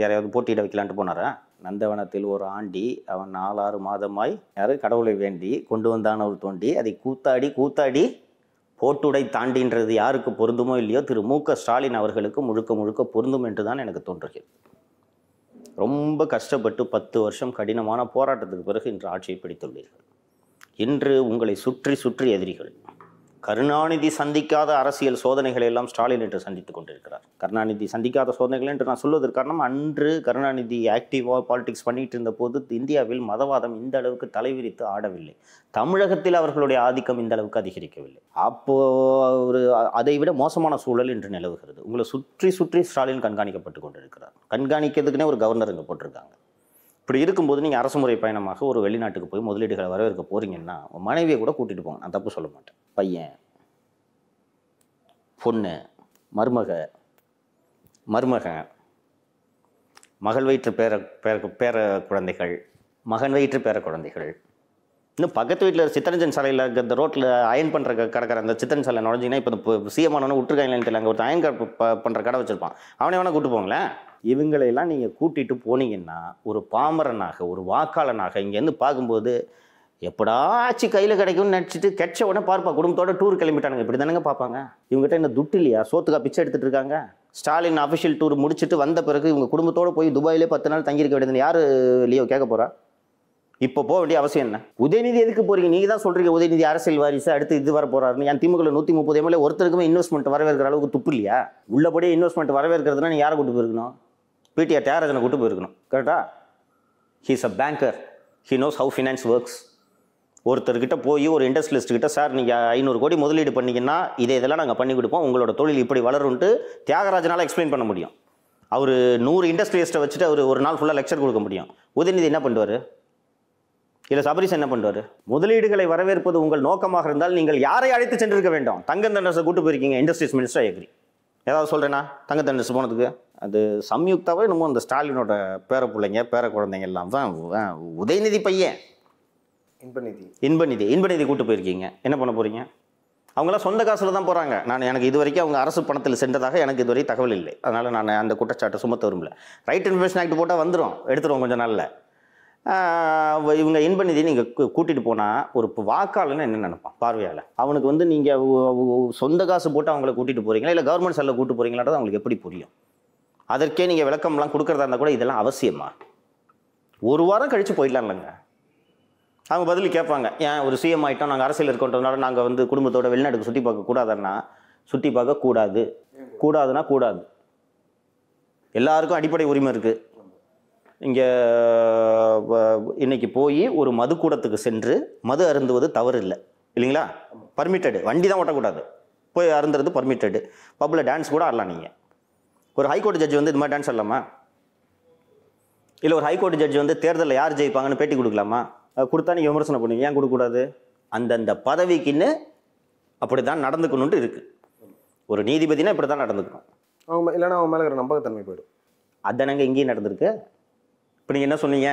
யாரையாவது போட்டியிட வைக்கலான்ட்டு போனாரா நந்தவனத்தில் ஒரு ஆண்டி அவன் நாலாறு மாதமாய் யாரு கடவுளை வேண்டி கொண்டு வந்தான் ஒரு தோண்டி அதை கூத்தாடி கூத்தாடி போட்டுடை தாண்டின்றது யாருக்கு பொருந்துமோ இல்லையோ திரு மு க ஸ்டாலின் அவர்களுக்கு முழுக்க முழுக்க பொருந்தும் என்று தான் எனக்கு தோன்றுகிறது ரொம்ப கஷ்டப்பட்டு பத்து வருஷம் கடினமான போராட்டத்துக்கு பிறகு இன்று ஆட்சியை பிடித்துள்ளீர்கள் இன்று உங்களை சுற்றி சுற்றி எதிரிகள் கருணாநிதி சந்திக்காத அரசியல் சோதனைகளை எல்லாம் ஸ்டாலின் என்று சந்தித்துக் கொண்டிருக்கிறார் கருணாநிதி சந்திக்காத சோதனைகள் என்று நான் சொல்வதற்கு காரணம் அன்று கருணாநிதி ஆக்டிவாக பாலிடிக்ஸ் பண்ணிட்டு இருந்த போது இந்தியாவில் மதவாதம் இந்த அளவுக்கு தலைவிரித்து ஆடவில்லை தமிழகத்தில் அவர்களுடைய ஆதிக்கம் இந்த அளவுக்கு அதிகரிக்கவில்லை அப்போ ஒரு அதை விட மோசமான சூழல் இன்று நிலவுகிறது உங்களை சுற்றி சுற்றி ஸ்டாலின் கண்காணிக்கப்பட்டு கொண்டிருக்கிறார் கண்காணிக்கிறதுக்குன்னே ஒரு கவர்னர் இங்கே போட்டிருக்காங்க இப்படி இருக்கும்போது நீங்கள் அரசு முறை பயணமாக ஒரு வெளிநாட்டுக்கு போய் முதலீடுகளை வரவேற்க போகிறீங்கன்னா மனைவியை கூட கூட்டிகிட்டு போங்க நான் தப்பு சொல்ல மாட்டேன் பையன் பொண்ணு மருமக மருமகன் மகள் வயிற்று பேர பேர பேர குழந்தைகள் மகன் வயிற்று பேர குழந்தைகள் இன்னும் பக்கத்து வீட்டில் சித்தரஞ்சன் சாலையில் இந்த ரோட்டில் அயன் பண்ணுற கடற்கரை அந்த சித்தரன் சாலை நுழைஞ்சிங்கன்னா இப்போ சீமானவனு விட்டுருக்காங்களான்னு தெரியல அங்கே ஒரு அயன் பண்ணுற கடை வச்சுருப்பான் அவனை வேணால் கூப்பிட்டு போங்களேன் இவங்களையெல்லாம் நீங்கள் கூட்டிகிட்டு போனீங்கன்னா ஒரு பாமரனாக ஒரு வாக்காளனாக இங்கேருந்து பார்க்கும்போது எப்படா ஆச்சு கையில் கிடைக்கும்னு நினச்சிட்டு கெட்ச உடனே பார்ப்பா குடும்பத்தோட டூர் கிளம்பிட்டானுங்க இப்படி தானேங்க பார்ப்பாங்க இவங்ககிட்ட என்ன துட்டு இல்லையா சோத்துக்கா பிச்சை எடுத்துகிட்டு இருக்காங்க ஸ்டாலின் அஃபிஷியல் டூர் முடிச்சுட்டு வந்த பிறகு இவங்க குடும்பத்தோடு போய் துபாயிலே பத்து நாள் தங்கியிருக்க வேண்டியதுன்னு யார் லீவ் கேட்க போகிறா இப்போ போக வேண்டிய அவசியம் என்ன உதயநிதி எதுக்கு போகிறீங்க நீங்கள் தான் சொல்கிறீங்க உதயநிதி அரசியல் வாரிசு அடுத்து இது வர போறாருன்னு என் திமுக நூற்றி முப்பது எம்எல்ஏ ஒருத்தருக்குமே இன்வெஸ்ட்மெண்ட் வரவேற்கிற அளவுக்கு துப்பு இல்லையா உள்ளபடியே இன்வெஸ்ட்மெண்ட் வரவேற்கிறதுனா நீ யாரை கூட்டு போயிருக்கணும் பிடிஆர் தியாகராஜனை கூட்டு போயிருக்கணும் கரெக்டா he's a banker he knows how finance works ஒருத்தர்கிட்ட போய் ஒரு இண்டஸ்ட்ரியலிஸ்ட்கிட்ட சார் நீங்கள் ஐநூறு கோடி முதலீடு பண்ணிங்கன்னா இதே இதெல்லாம் நாங்கள் பண்ணி கொடுப்போம் உங்களோட தொழில் இப்படி வளரும்ட்டு தியாகராஜனால் எக்ஸ்பிளைன் பண்ண முடியும் அவர் நூறு இண்டஸ்ட்ரியலிஸ்ட்டை வச்சுட்டு அவர் ஒரு நாள் ஃபுல்லாக லெக்சர் கொடுக்க முடியும் உதயநிதி என்ன பண்ணுவார் இல்லை சபரிஸ் என்ன பண்ணுவார் முதலீடுகளை வரவேற்பது உங்கள் நோக்கமாக இருந்தால் நீங்கள் யாரை அழைத்து சென்றிருக்க வேண்டும் தங்க தண்டர்ஸை கூட்டு போயிருக்கீங்க இண்டஸ்ட்ரீஸ் மினிஸ்டர் எக்ரி ஏதாவது சொல்கிறேன்னா தங்க தண்டர்ஸ் போனதுக்கு அது சம்யுக்தாவே என்னமோ அந்த ஸ்டாலினோட பேர பிள்ளைங்க பேர குழந்தைங்க எல்லாம் தான் உதயநிதி பையன் இன்பநிதி இன்பநிதி இன்பநிதி கூட்டு போயிருக்கீங்க என்ன பண்ண போகிறீங்க அவங்களாம் சொந்த காசில் தான் போகிறாங்க நான் எனக்கு இது வரைக்கும் அவங்க அரசு பணத்தில் சென்றதாக எனக்கு இதுவரை தகவல் இல்லை அதனால் நான் அந்த குற்றச்சாட்டை சுமத்த விரும்பல ரைட் இன்ஃபர்மேஷன் ஆக்ட் போட்டால் வந்துடும் எடுத்துருவோம் கொஞ்சம் நாளில் இவங்க இன்பநிதி நீங்கள் கூட்டிகிட்டு போனால் ஒரு வாக்காளன்னு என்ன நினைப்பான் பார்வையால் அவனுக்கு வந்து நீங்கள் சொந்த காசு போட்டு அவங்கள கூட்டிகிட்டு போகிறீங்களா இல்லை கவர்மெண்ட் செல்ல கூட்டு போகிறீங்களான்றது அவங்களுக்கு எப்படி புரியும் அதற்கே நீங்கள் விளக்கம்லாம் கொடுக்குறதா இருந்தால் கூட இதெல்லாம் அவசியமா ஒரு வாரம் கழித்து போயிடலாம்லங்க அவங்க பதில் கேட்பாங்க ஏன் ஒரு சிஎம் ஆகிட்டோம் நாங்கள் அரசியல் இருக்கோன்றதுனால நாங்கள் வந்து குடும்பத்தோட வெளிநாட்டுக்கு சுற்றி பார்க்க கூடாதுன்னா சுற்றி பார்க்கக்கூடாது கூடாதுன்னா கூடாது எல்லாருக்கும் அடிப்படை உரிமை இருக்குது இங்கே இன்றைக்கி போய் ஒரு மது கூடத்துக்கு சென்று மது அருந்துவது தவறு இல்லை இல்லைங்களா பர்மிட்டடு வண்டி தான் ஓட்டக்கூடாது போய் அருந்துறது பர்மிட்டடு பப்பில் டான்ஸ் கூட ஆடலாம் நீங்கள் ஒரு ஹைகோர்ட் ஜட்ஜ் வந்து இது மாதிரி டான்ஸ் ஆடலாமா இல்லை ஒரு ஹைகோர்ட் ஜட்ஜ் வந்து தேர்தலில் யார் ஜெயிப்பாங்கன்னு பேட்டி கொடுக்கலாமா கொடுத்தா நீங்கள் விமர்சனம் பண்ணுவீங்க ஏன் கொடுக்கக்கூடாது அந்தந்த பதவிக்குன்னு அப்படி தான் நடந்துக்கணுன்ட்டு இருக்குது ஒரு நீதிபதினா இப்படி தான் நடந்துக்கணும் அவங்க இல்லைன்னா அவங்க மேலே நம்பகத்தன்மை போயிடும் அதானங்க இங்கேயும் நடந்திருக்கு இப்போ நீங்கள் என்ன சொன்னீங்க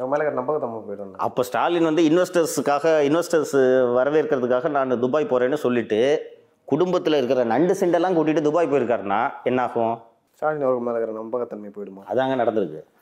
அவங்க மேலே நம்பகத்தன்மை போயிடும் அப்போ ஸ்டாலின் வந்து இன்வெஸ்டர்ஸுக்காக இன்வெஸ்டர்ஸ் வரவேற்கிறதுக்காக நான் துபாய் போகிறேன்னு சொல்லிட்டு குடும்பத்தில் இருக்கிற நண்டு சிண்டெல்லாம் கூட்டிகிட்டு துபாய் போயிருக்காருன்னா என்ன ஆகும் ஸ்டாலின் அவருக்கு மேலே இருக்கிற நம்பகத்தன்மை போயிடுமா அதாங்க நடந்திருக்கு